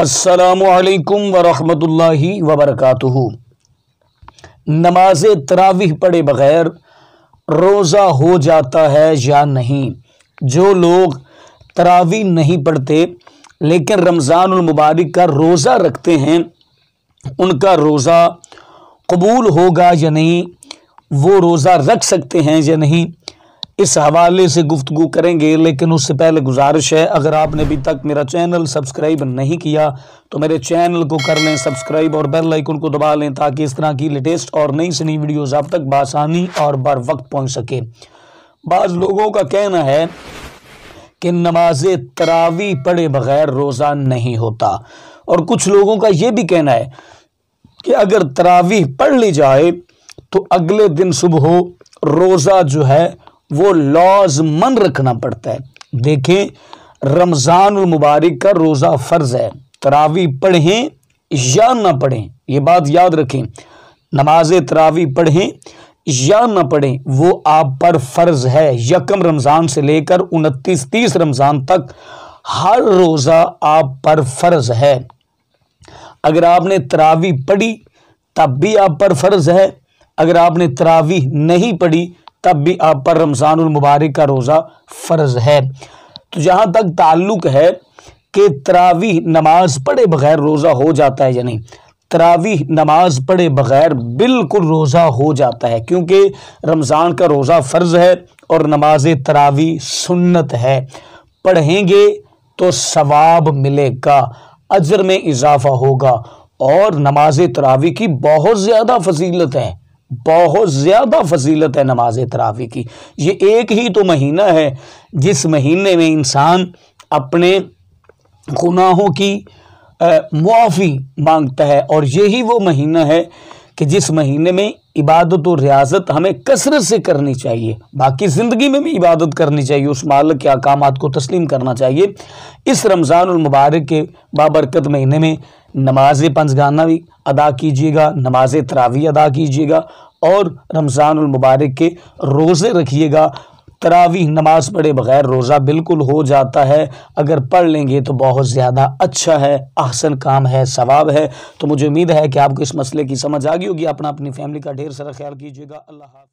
असलकम वरहमतुल्लि वबरकत नमाज तरावीह पढ़े बग़ैर रोज़ा हो जाता है या नहीं जो लोग तरावी नहीं पढ़ते लेकिन रमज़ान मुबारक का रोज़ा रखते हैं उनका रोज़ा कबूल होगा या नहीं वो रोज़ा रख सकते हैं या नहीं इस हवाले से गुफ्तु करेंगे लेकिन उससे पहले गुजारिश है अगर आपने अभी तक मेरा चैनल सब्सक्राइब नहीं किया तो मेरे चैनल को कर लें सब्सक्राइब और बेल आइकन को दबा लें ताकि इस तरह की लेटेस्ट और नई से नई वीडियोज आप तक बासानी और बर वक्त पहुँच सके बाज़ लोगों का कहना है कि नमाज तरावी पढ़े बगैर रोज़ा नहीं होता और कुछ लोगों का ये भी कहना है कि अगर तरावी पढ़ ली जाए तो अगले दिन सुबह रोज़ा जो है वो मन रखना पड़ता है देखें रमज़ान मुबारक का रोज़ा फ़र्ज है तरावी पढ़ें या ना पढ़ें ये बात याद रखें नमाज तरावी पढ़ें या ना पढ़ें वो आप पर फ़र्ज़ है यकम रमज़ान से लेकर उनतीस तीस रमज़ान तक हर रोज़ा आप पर फ़र्ज़ है अगर आपने तरावी पढ़ी तब भी आप पर फ़र्ज़ है अगर आपने तरावी नहीं पढ़ी तब भी आप पर रमज़ान मुबारक का रोज़ा फ़र्ज़ है तो जहाँ तक ताल्लुक़ है कि तरावी नमाज पढ़े बग़ैर रोज़ा हो जाता है या नहीं तरावी नमाज पढ़े बग़ैर बिल्कुल रोज़ा हो जाता है क्योंकि रमज़ान का रोज़ा फ़र्ज़ है और नमाज तरावी सुन्नत है पढ़ेंगे तो सवाब मिलेगा अजर में इजाफ़ा होगा और नमाज तरावी की बहुत ज़्यादा फजीलत है बहुत ज़्यादा फजीलत है नमाज तरावी की ये एक ही तो महीना है जिस महीने में इंसान अपने गुनाहों की मुआफ़ी मांगता है और यही वो महीना है कि जिस महीने में इबादत और रियाजत हमें कसरत से करनी चाहिए बाकी ज़िंदगी में भी इबादत करनी चाहिए उस मालक के अकाम को तस्लीम करना चाहिए इस रमज़ानमबारक के बाबरकत महीने में नमाज पंचगाना भी अदा कीजिएगा नमाज तरावी अदा कीजिएगा और रमज़ानमबारक के रोज़े रखिएगा तरावीह नमाज पढ़े बगैर रोज़ा बिल्कुल हो जाता है अगर पढ़ लेंगे तो बहुत ज़्यादा अच्छा है आसन काम है सवाब है तो मुझे उम्मीद है कि आपको इस मसले की समझ आ गई होगी अपना अपनी फैमिली का ढेर सारा ख्याल कीजिएगा अल्लाह